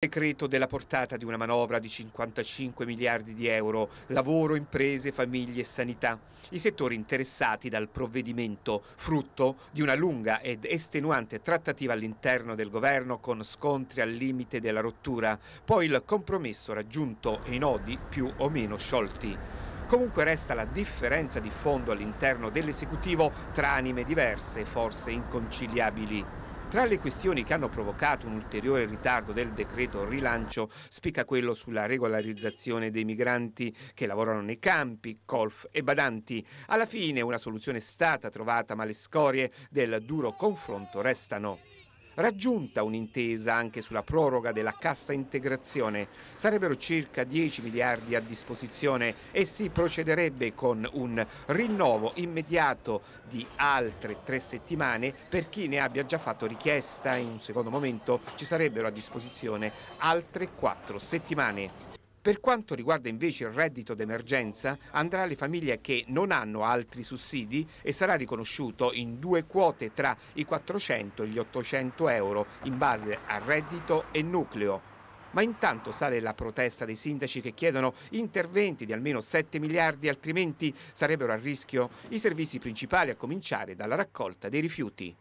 Decreto della portata di una manovra di 55 miliardi di euro, lavoro, imprese, famiglie e sanità. I settori interessati dal provvedimento, frutto di una lunga ed estenuante trattativa all'interno del governo con scontri al limite della rottura, poi il compromesso raggiunto e i nodi più o meno sciolti. Comunque resta la differenza di fondo all'interno dell'esecutivo tra anime diverse, forse inconciliabili. Tra le questioni che hanno provocato un ulteriore ritardo del decreto rilancio spicca quello sulla regolarizzazione dei migranti che lavorano nei campi, colf e badanti. Alla fine una soluzione è stata trovata ma le scorie del duro confronto restano raggiunta un'intesa anche sulla proroga della cassa integrazione. Sarebbero circa 10 miliardi a disposizione e si procederebbe con un rinnovo immediato di altre tre settimane per chi ne abbia già fatto richiesta. In un secondo momento ci sarebbero a disposizione altre quattro settimane. Per quanto riguarda invece il reddito d'emergenza, andrà alle famiglie che non hanno altri sussidi e sarà riconosciuto in due quote tra i 400 e gli 800 euro in base a reddito e nucleo. Ma intanto sale la protesta dei sindaci che chiedono interventi di almeno 7 miliardi, altrimenti sarebbero a rischio i servizi principali a cominciare dalla raccolta dei rifiuti.